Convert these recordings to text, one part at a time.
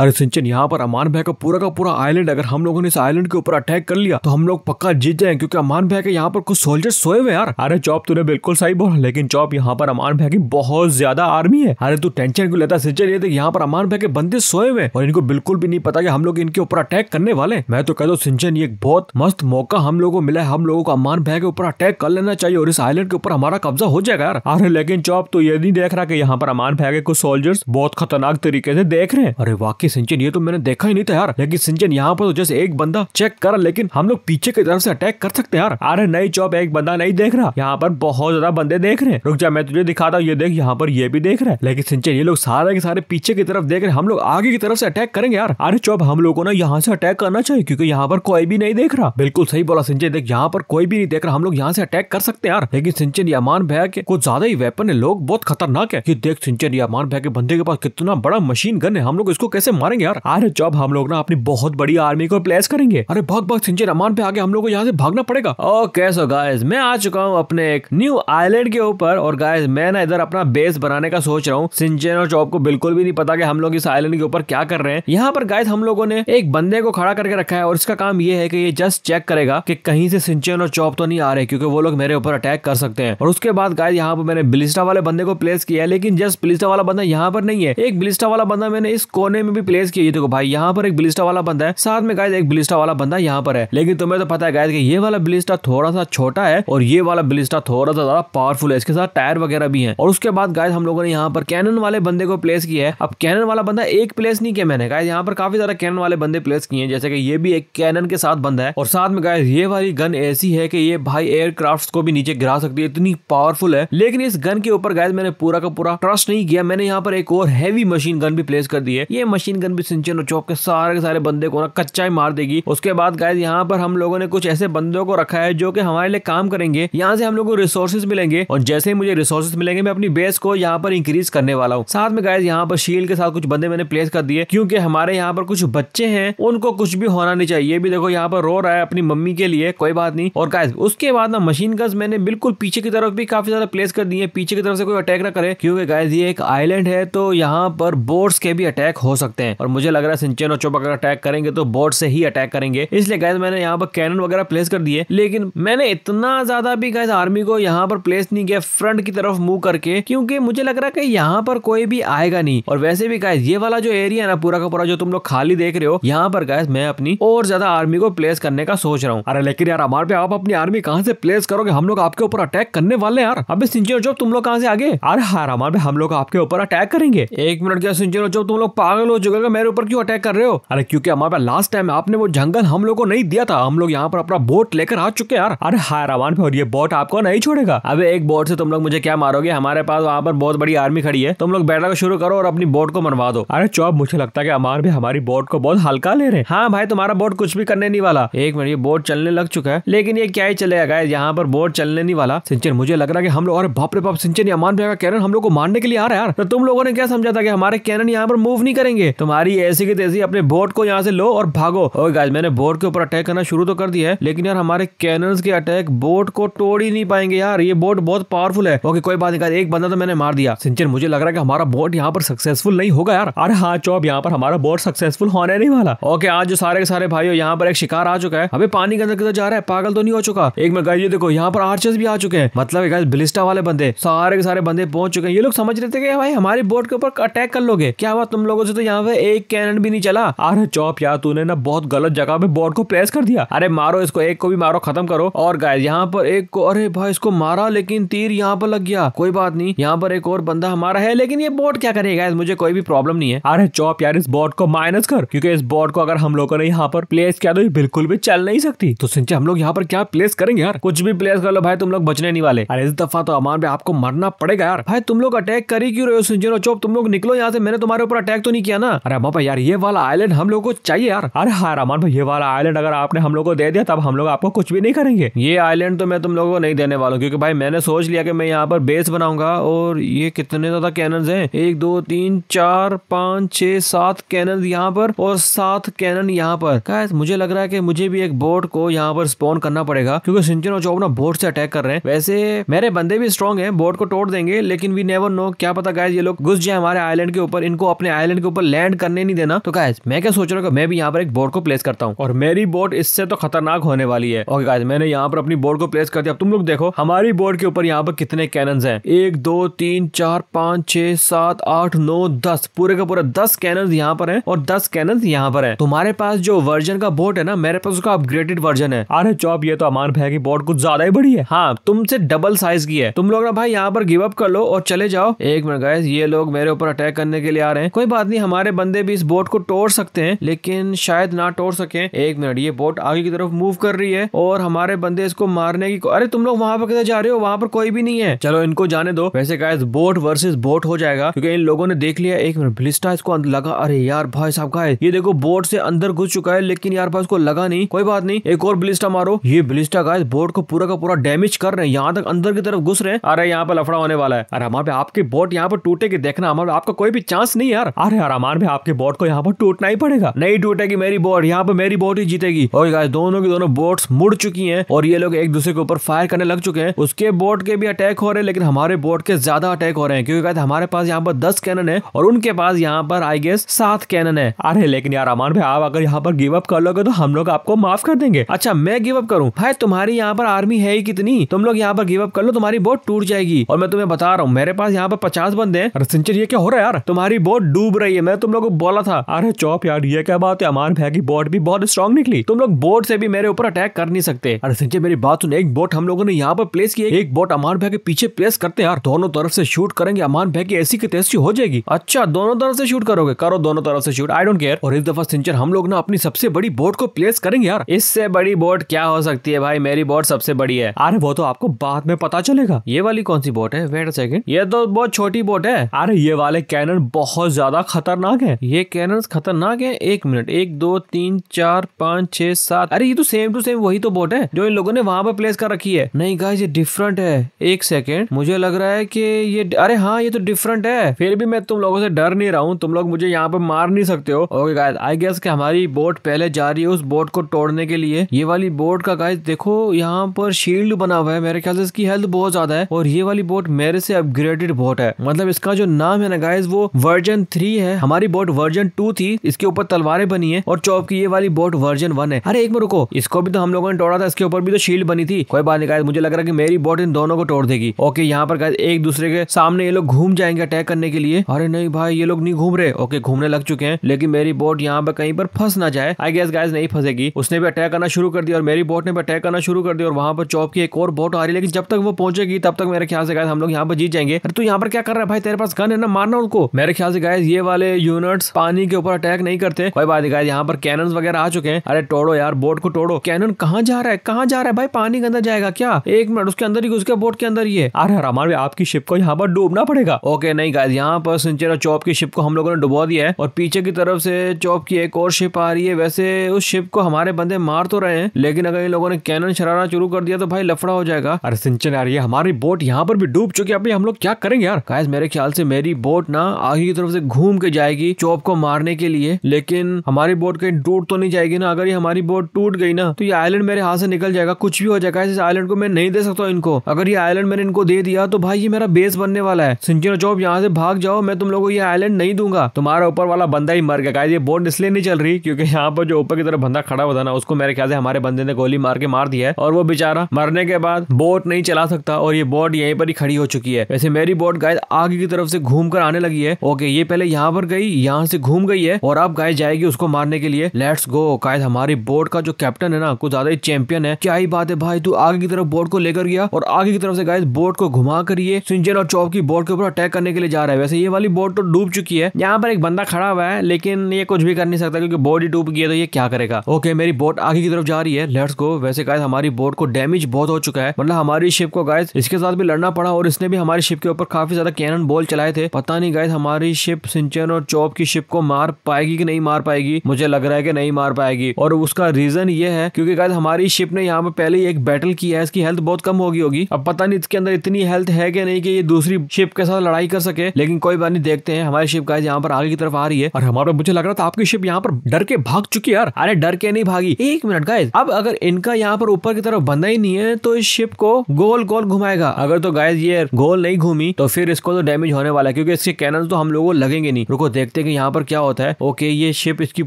अरे सिंचन यहाँ पर अमान भाई का पूरा का पूरा आइलैंड अगर हम लोगों ने इस आइलैंड के ऊपर अटैक कर लिया तो हम लोग पक्का जीत जाए क्योंकि अमान भाई के यहाँ पर कुछ सोल्जर सोए हुए यार अरे चौप तूने बिल्कुल सही बोला लेकिन चौप यहाँ पर अमान भाई की बहुत ज्यादा आर्मी है अरे तू टेंशन क्यों लेता सिंचन ये देख यहाँ पर अमान भाई के बंदे सोए हुए और इनको बिल्कुल भी नहीं पता की हम लोग इनके ऊपर अटैक करने वाले मैं तो कहता हूँ सिंचन ये बहुत मस्त मौका हम लोग को मिला है हम लोगों को अमान भाई के ऊपर अटैक कर लेना चाहिए और इस आइलैंड के ऊपर हमारा कब्जा हो जाएगा यार अरे लेकिन चौप तो ये नहीं देख रहा की यहाँ पर अमान भाई के कुछ सोल्जर्स बहुत खतरनाक तरीके से देख रहे हैं अरे वाकई सिंचन ये तो मैंने देखा ही नहीं था यार लेकिन सिंचन यहाँ पर तो जैसे एक बंदा चेक कर लेकिन हम लोग पीछे की तरफ से अटैक कर सकते हैं यार अरे नहीं चौप एक बंदा नहीं देख रहा यहाँ पर बहुत ज्यादा बंदे देख रहे हैं रुक जा मैं तुझे दिखाता हूँ ये देख यहाँ पर ये भी देख रहा है लेकिन सिंचन ये लोग सारे के सारे पीछे की तरफ देख रहे हैं हम लोग आगे की तरफ से अटैक करेंगे यार अरे चौप हम लोगों ने यहाँ से अटैक करना चाहिए क्योंकि यहाँ पर कोई भी नहीं देख रहा बिल्कुल सही बोला सिंचन देख यहाँ पर कोई भी नहीं देख रहा हम लोग यहाँ से अटैक कर सकते हैं यार लेकिन सिंचन मान भैया के कुछ ज्यादा ही वेपन है लोग बहुत खतरनाक है ये देख सिंचन मान भैया के बंदे के पास कितना बड़ा मशीन गन है हम लोग इसको कैसे मारेंगे यार अरे जब हम लोग ना अपनी बहुत बड़ी आर्मी को प्लेस करेंगे अरे भग भग सिंचे रमान पे आगे हम लोग को यहाँ से भागना पड़ेगा ओके सो गाइज मैं आ चुका हूँ अपने एक न्यू आईलैंड के ऊपर और गाइज मैं ना इधर अपना बेस बनाने का सोच रहा हूँ सिंचन और चौब को बिल्कुल भी नहीं पता कि हम लोग इस आईलैंड के ऊपर क्या कर रहे हैं यहाँ पर गाइज हम लोगों ने एक बंदे को खड़ा करके रखा है और इसका काम ये है की ये जस्ट चेक करेगा की कहीं से सिंचन और चौब तो नहीं आ रहे क्योंकि वो लोग मेरे ऊपर अटैक कर सकते हैं और उसके बाद गाय यहाँ पर मैंने बिलिस्टा वाले बंदे को प्लेस किया है लेकिन जस्ट बिलिस्टा वाला बंदा यहाँ पर नहीं है एक बिलिस्टा वाला बंदा मैंने इस कोने में भी प्लेस किया ये देखो भाई यहाँ पर एक बिलिस्टा वाला बंदा है साथ में गाइज एक बिलिस्टा वाला बंदा यहाँ पर है लेकिन तुम्हें तो पता है गाइज ये वाला बिलिस्टा थोड़ा सा छोटा है और ये वाला बिलिस्टा थोड़ा सा ज्यादा पावरफुल है इसके साथ टायर वगैरह भी है और उसके बाद गाइज हम लोगों ने यहाँ पर कैनन वाले बंदे को प्लेस किया है अब कैनन वाला बंदा एक प्लेस नहीं किया मैंने गाइज यहाँ पर काफी ज्यादा कैनन वाले बंदे प्लेस किए हैं जैसे कि ये भी एक कैनन के साथ बंदा है और साथ में गाइज ये वाली गन ऐसी है कि ये भाई एयरक्राफ्ट को भी नीचे गिरा सकती है इतनी पावरफुल है लेकिन इस गन के ऊपर गाइज मैंने पूरा का पूरा ट्रस्ट नहीं किया मैंने यहाँ पर एक और हैवी मशीन गन भी प्लेस कर दी है ये मशीन मशीन गन भी सिंचन और चौक के सारे के सारे बंदे को ना कच्चा ही मार देगी उसके बाद गाय यहाँ पर हम लोगों ने कुछ ऐसे बंदों को रखा है जो की हमारे लिए काम करेंगे यहाँ से हम लोग को रिसोर्सेज मिलेंगे और जैसे ही मुझे रिसोर्सेज मिलेंगे मैं अपनी बेस को यहाँ पर इंक्रीज करने वाला हूँ साथ में गाय यहाँ पर शील के साथ कुछ बंदे मैंने प्लेस कर दिए क्योंकि हमारे यहाँ पर कुछ बच्चे हैं उनको कुछ भी होना नहीं चाहिए भी देखो यहाँ पर रो रहा है अपनी मम्मी के लिए कोई बात नहीं और गाय उसके बाद ना मशीन गन्स मैंने बिल्कुल पीछे की तरफ भी काफी ज्यादा प्लेस कर दिए पीछे की तरफ से कोई अटैक ना करे क्योंकि गाय ये एक आईलैंड है तो यहाँ पर बोर्ड के भी अटैक हो सकते सकते हैं और मुझे लग रहा है सिंचन और चोपा अटैक करेंगे तो बोर्ड से ही अटैक करेंगे इसलिए गैस मैंने यहाँ पर कैनन वगैरह प्लेस कर दिए लेकिन मैंने इतना ज्यादा भी गैस आर्मी को यहाँ पर प्लेस नहीं किया फ्रंट की तरफ मूव करके क्योंकि मुझे लग रहा है कि यहाँ पर कोई भी आएगा नहीं और वैसे भी गैस ये वाला जो एरिया ना पूरा का पूरा जो तुम लोग खाली देख रहे हो यहाँ पर गैस मैं अपनी और ज्यादा आर्मी को प्लेस करने का सोच रहा हूँ अरे लेकिन यार हमारे पे आप अपनी आर्मी कहाँ से प्लेस करोगे हम लोग आपके ऊपर अटैक करने वाले यार अब सिंचन जो तुम लोग कहाँ से आगे अरे हार हाँ हमारे हम लोग आपके ऊपर अटैक करेंगे एक मिनट क्या सिंचन जो तुम लोग पागल हो चुका मेरे ऊपर क्यों अटैक कर रहे हो अरे क्योंकि हमारे पास लास्ट टाइम आपने वो जंगल हम लोग को नहीं दिया था हम लोग यहाँ पर अपना बोट लेकर आ चुके यार अरे हाय रावान पे ये बोट आपको नहीं छोड़ेगा अब एक बोट से तुम लोग मुझे क्या मारोगे हमारे पास वहाँ पर बहुत बड़ी आर्मी खड़ी है तुम लोग बैठा को शुरू करो और अपनी बोट को मनवा दो अरे चौब मुझे लगता है अमार भी हमारी बोट को बहुत हल्का ले रहे हैं हाँ भाई तुम्हारा बोट कुछ भी करने नहीं वाला एक मिनट ये बोट चलने लग चुका है लेकिन ये क्या ही चलेगा यहाँ पर बोट चलने नहीं वाला सिंचन मुझे लग रहा है हम लोग अरे बाप रे बाप सिंचन अमान भाई का कैरन हम लोग को मारने के लिए आ रहा है यार तो तुम लोगों ने क्या समझा था कि हमारे कैरन यहाँ पर मूव नहीं करेंगे तुम्हारी ऐसी की तैसी अपने बोट को यहाँ से लो और भागो और गाइज मैंने बोट के ऊपर अटैक करना शुरू तो कर दिया है लेकिन यार हमारे कैनन के अटैक बोट को तोड़ ही नहीं पाएंगे यार ये बोट बहुत पावरफुल है ओके कोई बात नहीं एक बंदा तो मैंने मार दिया सिंचन मुझे लग रहा है कि हमारा बोट यहाँ पर सक्सेसफुल नहीं होगा यार अरे हाँ चौब यहाँ पर हमारा बोट सक्सेसफुल होने नहीं वाला ओके आज जो सारे के सारे भाई यहाँ पर एक शिकार आ चुका है अभी पानी के अंदर किधर जा रहा है पागल तो नहीं हो चुका एक मैं गाइज देखो यहाँ पर आर्चर्स भी आ चुके हैं मतलब बिलिस्टा वाले बंदे सारे के सारे बंदे पहुंच चुके हैं ये लोग समझ रहे थे कि भाई हमारी बोट के ऊपर अटैक कर लोगे क्या हुआ तुम लोगों से तो यहाँ पे एक कैनन भी नहीं चला अरे चौप यार तूने ना बहुत गलत जगह पे बोर्ड को प्लेस कर दिया अरे मारो इसको एक को भी मारो खत्म करो और गाय यहाँ पर एक को अरे भाई इसको मारा लेकिन तीर यहाँ पर लग गया कोई बात नहीं यहाँ पर एक और बंदा हमारा है लेकिन ये बोर्ड क्या करेगा मुझे कोई भी प्रॉब्लम नहीं है अरे चौप यार इस बोर्ड को माइनस कर क्यूँकी इस बोर्ड को अगर हम लोगों ने यहाँ पर प्लेस किया तो बिल्कुल भी चल नहीं सकती तो सिंचा हम लोग यहाँ पर क्या प्लेस करेंगे यार कुछ भी प्लेस कर लो भाई तुम लोग बचने नहीं वाले अरे इस दफा तो अमान भी आपको मरना पड़ेगा यार भाई तुम लोग अटैक कर ही क्यों रहे हो सिंचन चौप तुम लोग निकलो यहाँ से मैंने तुम्हारे ऊपर अटैक तो नहीं किया ना अरे अम्मा भाई यार ये वाला आइलैंड हम लोग को चाहिए यार अरे हाँ रमान भाई ये वाला आइलैंड अगर आपने हम लोग को दे दिया तब हम लोग आपको कुछ भी नहीं करेंगे ये आइलैंड तो मैं तुम लोगों को नहीं देने वाला हूँ क्योंकि भाई मैंने सोच लिया कि मैं यहाँ पर बेस बनाऊंगा और ये कितने ज्यादा कैनन है एक दो तीन चार पाँच छह सात कैनन यहाँ पर और सात कैनन यहाँ पर मुझे लग रहा है की मुझे भी एक बोट को यहाँ पर स्पॉन करना पड़ेगा क्योंकि सिंचन और चौब बोट से अटैक कर रहे हैं वैसे मेरे बंदे भी स्ट्रॉन्ग है बोट को तोड़ देंगे लेकिन वी नेवर नो क्या पता गाय ये लोग घुस जाए हमारे आइलैंड के ऊपर इनको अपने आइलैंड के ऊपर लैंड लैंड करने नहीं देना तो गाइज मैं क्या सोच रहा हूँ मैं भी यहाँ पर एक बोर्ड को प्लेस करता हूँ और मेरी बोर्ड इससे तो खतरनाक होने वाली है ओके गाइज मैंने यहाँ पर अपनी बोर्ड को प्लेस कर दिया तुम लोग देखो हमारी बोर्ड के ऊपर यहाँ पर कितने कैन है एक दो तीन चार पाँच छह सात आठ नौ दस पूरे का पूरा दस कैन यहाँ पर है और दस कैन यहाँ पर है तुम्हारे पास जो वर्जन का बोर्ड है ना मेरे पास उसका अपग्रेडेड वर्जन है अरे चौप ये तो अमान भाई की बोर्ड कुछ ज्यादा ही बड़ी है हाँ तुमसे डबल साइज की है तुम लोग ना भाई यहाँ पर गिव अप कर लो और चले जाओ एक मिनट गाइज ये लोग मेरे ऊपर अटैक करने के लिए आ रहे हैं कोई बात नहीं हमारे हमारे बंदे भी इस बोट को तोड़ सकते हैं लेकिन शायद ना तोड़ सके एक मिनट ये बोट आगे की तरफ मूव कर रही है और हमारे बंदे इसको मारने की अरे तुम लोग वहां पर कैसे जा रहे हो वहां पर कोई भी नहीं है चलो इनको जाने दो वैसे गाइस बोट वर्सेज बोट हो जाएगा क्योंकि इन लोगों ने देख लिया एक मिनट ब्लिस्टा इसको लगा अरे यार भाई साहब का ये देखो बोट से अंदर घुस चुका है लेकिन यार भाई इसको लगा नहीं कोई बात नहीं एक और ब्लिस्टा मारो ये ब्लिस्टा गाइस बोट को पूरा का पूरा डैमेज कर रहे हैं यहाँ तक अंदर की तरफ घुस रहे हैं अरे यहाँ पर लफड़ा होने वाला है अरे हमारे आपकी बोट यहाँ पर टूटेगी देखना हमारे आपका कोई भी चांस नहीं यार अरे यार में आपके बोट को यहाँ पर टूटना ही पड़ेगा नहीं टूटेगी मेरी बोट यहाँ पर मेरी बोट ही जीतेगी और दोनों की दोनों बोट्स मुड़ चुकी हैं और ये लोग एक दूसरे के ऊपर फायर करने लग चुके हैं उसके बोट के भी अटैक हो रहे हैं लेकिन हमारे बोट के ज्यादा अटैक हो रहे हैं क्योंकि हमारे पास यहाँ पर दस कैनन है और उनके पास यहाँ पर आई गेस सात कैनन है अरे लेकिन यार अमान भाई आप अगर यहाँ पर गिव अप कर लोगे तो हम लोग आपको माफ कर देंगे अच्छा मैं गिव अप करूँ भाई तुम्हारी यहाँ पर आर्मी है ही कितनी तुम लोग यहाँ पर गिव अप कर लो तुम्हारी बोट टूट जाएगी और मैं तुम्हें बता रहा हूँ मेरे पास यहाँ पर पचास बंदे हैं ये क्या हो रहा है यार तुम्हारी बोट डूब रही है मैं तुम लोग बोला था अरे चौप यार ये क्या बात है अमान भैया की बोट भी बहुत स्ट्रॉन्ग निकली तुम लोग बोट से भी मेरे ऊपर अटैक कर नहीं सकते अरे संजय मेरी बात सुन एक बोट हम लोगों ने यहाँ पर प्लेस की एक बोट अमान भैया के पीछे प्लेस करते हैं यार दोनों तरफ से शूट करेंगे अमान भैया की ऐसी की तैसी हो जाएगी अच्छा दोनों तरफ से शूट करोगे करो दोनों तरफ से शूट आई डोंट केयर और इस दफा सिंचर हम लोग ना अपनी सबसे बड़ी बोट को प्लेस करेंगे यार इससे बड़ी बोट क्या हो सकती है भाई मेरी बोट सबसे बड़ी है अरे वो तो आपको बाद में पता चलेगा ये वाली कौन सी बोट है वेट सेकंड ये तो बहुत छोटी बोट है अरे ये वाले कैनन बहुत ज्यादा खतरनाक खतरनाक है ये कैनन खतरनाक है एक मिनट एक दो तीन चार पाँच छह सात अरे ये तो सेम टू सेम वही तो बोट है जो इन लोगों ने वहां पर प्लेस कर रखी है नहीं गाइस ये डिफरेंट है एक सेकेंड मुझे लग रहा है की ये अरे हाँ ये तो डिफरेंट है फिर भी मैं तुम लोगों से डर नहीं रहा हूँ तुम लोग मुझे यहाँ पे मार नहीं सकते हो ओके गाइस आई गेस की हमारी बोट पहले जा रही है उस बोट को तोड़ने के लिए ये वाली बोट का गाइस देखो यहाँ पर शील्ड बना हुआ है मेरे ख्याल से इसकी हेल्थ बहुत ज्यादा है और ये वाली बोट मेरे से अपग्रेडेड बोट है मतलब इसका जो नाम है ना गाइस वो वर्जन थ्री है हमारी वाली बोट वर्जन टू थी इसके ऊपर तलवारें बनी है और चौप की ये वाली बोट वर्जन वन है अरे एक में रुको इसको भी तो हम लोगों ने तोड़ा था इसके ऊपर भी तो शील्ड बनी थी कोई बात नहीं मुझे लग रहा है कि मेरी बोट इन दोनों को तोड़ देगी ओके यहाँ पर एक दूसरे के सामने ये लोग घूम जाएंगे अटैक करने के लिए अरे नहीं भाई ये लोग नहीं घूम रहे ओके घूमने लग चुके हैं लेकिन मेरी बोट यहाँ पर कहीं पर फंस ना जाए आई गैस गाइज नहीं फंसेगी उसने भी अटैक करना शुरू कर दिया और मेरी बोट ने भी अटैक करना शुरू कर दिया और वहां पर चौप की एक और बोट आ रही लेकिन जब तक वो पहुंचेगी तब तक मेरे ख्याल से गाय हम लोग यहाँ पर जीत जाएंगे अरे तू यहाँ पर क्या कर रहा है भाई तेरे पास गन है ना मारना उनको मेरे ख्याल से गाय ये वाले यू यूनिट्स पानी के ऊपर अटैक नहीं करते कोई बात नहीं यहाँ पर कैन वगैरह आ चुके हैं अरे तोड़ो यार बोट को तोड़ो कैनन कहाँ जा रहा है कहाँ जा रहा है भाई पानी के अंदर जाएगा क्या एक मिनट उसके अंदर ही उसके बोट के अंदर ही है अरे हमारे आपकी शिप को यहाँ पर डूबना पड़ेगा ओके नहीं गाय यहाँ पर और चौप की शिप को हम लोगों ने डुबो दिया है और पीछे की तरफ से चौप की एक और शिप आ रही है वैसे उस शिप को हमारे बंदे मार तो रहे हैं लेकिन अगर इन लोगों ने कैनन शरारा शुरू कर दिया तो भाई लफड़ा हो जाएगा अरे सिंचन यार ये हमारी बोट यहाँ पर भी डूब चुकी है अभी हम लोग क्या करेंगे यार गाय मेरे ख्याल से मेरी बोट ना आगे की तरफ से घूम के जाएगी थी चौप को मारने के लिए लेकिन हमारी बोट कहीं टूट तो नहीं जाएगी ना अगर ये हमारी बोट टूट गई ना तो ये आइलैंड मेरे हाथ से निकल जाएगा कुछ भी हो जाएगा इस आइलैंड को मैं नहीं दे सकता इनको अगर ये आइलैंड मैंने इनको दे दिया तो भाई ये मेरा बेस बनने वाला है सिंचन चौप यहाँ से भाग जाओ मैं तुम लोगों को ये आइलैंड नहीं दूंगा तुम्हारा ऊपर वाला बंदा ही मर गया ये बोट इसलिए नहीं चल रही क्योंकि यहाँ पर जो ऊपर की तरफ बंदा खड़ा होता ना उसको मेरे ख्याल से हमारे बंदे ने गोली मार के मार दिया है और वो बेचारा मरने के बाद बोट नहीं चला सकता और ये बोट यहीं पर ही खड़ी हो चुकी है वैसे मेरी बोट गाय आगे की तरफ से घूम कर आने लगी है ओके ये पहले यहाँ पर गई यहाँ से घूम गई है और अब गाय जाएगी उसको मारने के लिए लेट्स गो कायद हमारी बोर्ड का जो कैप्टन है ना कुछ ज्यादा ही चैंपियन है क्या ही बात है भाई तू आगे की तरफ बोर्ड को लेकर गया और आगे की तरफ से गाय बोर्ड को घुमा कर ये सिंचन और चौप की बोर्ड के ऊपर अटैक करने के लिए जा रहा है वैसे ये वाली बोर्ड तो डूब चुकी है यहाँ पर एक बंदा खड़ा हुआ है लेकिन ये कुछ भी कर नहीं सकता क्योंकि बोर्ड ही डूब गई है तो ये क्या करेगा ओके मेरी बोट आगे की तरफ जा रही है लेट्स गो वैसे गाय हमारी बोट को डैमेज बहुत हो चुका है मतलब हमारी शिप को गाय इसके साथ भी लड़ना पड़ा और इसने भी हमारी शिप के ऊपर काफी ज्यादा कैनन बॉल चलाए थे पता नहीं गाय हमारी शिप सिंचन और चौप यूरोप की शिप को मार पाएगी कि नहीं मार पाएगी मुझे लग रहा है कि नहीं मार पाएगी और उसका रीजन ये है क्योंकि गाइस हमारी शिप ने यहाँ पे पहले ही एक बैटल की है इसकी हेल्थ बहुत कम होगी होगी अब पता नहीं इसके अंदर इतनी हेल्थ है कि नहीं कि ये दूसरी शिप के साथ लड़ाई कर सके लेकिन कोई बात नहीं देखते हैं हमारी शिप गाइस यहाँ पर आगे की तरफ आ रही है और हमारे मुझे लग रहा था आपकी शिप यहाँ पर डर के भाग चुकी यार अरे डर के नहीं भागी एक मिनट गाइस अब अगर इनका यहाँ पर ऊपर की तरफ बंदा ही नहीं है तो इस शिप को गोल गोल घुमाएगा अगर तो गाइस ये गोल नहीं घूमी तो फिर इसको तो डैमेज होने वाला है क्योंकि इसके कैनन तो हम लोगों को लगेंगे नहीं रुको देख देखते हैं कि यहाँ पर क्या होता है ओके ये शिप इसकी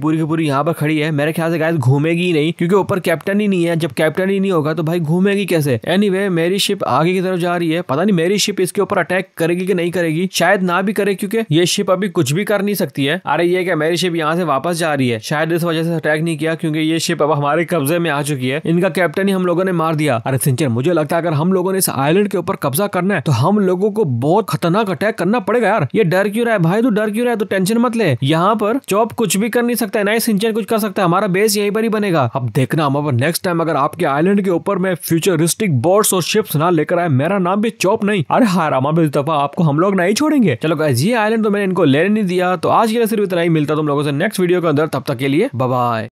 पूरी की पूरी यहाँ पर खड़ी है मेरे ख्याल से गाय घूमेगी ही नहीं क्योंकि ऊपर कैप्टन ही नहीं है जब कैप्टन ही नहीं होगा तो भाई घूमेगी कैसे एनी मेरी शिप आगे की तरफ जा रही है पता नहीं मेरी शिप इसके ऊपर अटैक करेगी कि नहीं करेगी शायद ना भी करे क्योंकि ये शिप अभी कुछ भी कर नहीं सकती है अरे ये क्या मेरी शिप यहाँ से वापस जा रही है शायद इस वजह से अटैक नहीं किया क्योंकि ये शिप अब हमारे कब्जे में आ चुकी है इनका कैप्टन ही हम लोगों ने मार दिया अरे सिंचर मुझे लगता है अगर हम लोगों ने इस आइलैंड के ऊपर कब्जा करना है तो हम लोगों को बहुत खतरनाक अटैक करना पड़ेगा यार ये डर क्यों रहा है भाई तू डर क्यों रहा है तो टेंशन टेंशन मत ले यहाँ पर चौप कुछ भी कर नहीं सकता है ना सिंचन कुछ कर सकता है हमारा बेस यही पर ही बनेगा अब देखना हम नेक्स्ट टाइम अगर आपके आइलैंड के ऊपर मैं फ्यूचरिस्टिक बोर्ड्स और शिप्स ना लेकर आए मेरा नाम भी चौप नहीं अरे हारामा दफा आपको हम लोग नहीं छोड़ेंगे चलो ये आइलैंड तो मैंने इनको लेने नहीं दिया तो आज के लिए सिर्फ इतना ही मिलता तुम लोगों से नेक्स्ट वीडियो के अंदर तब तक के लिए बाय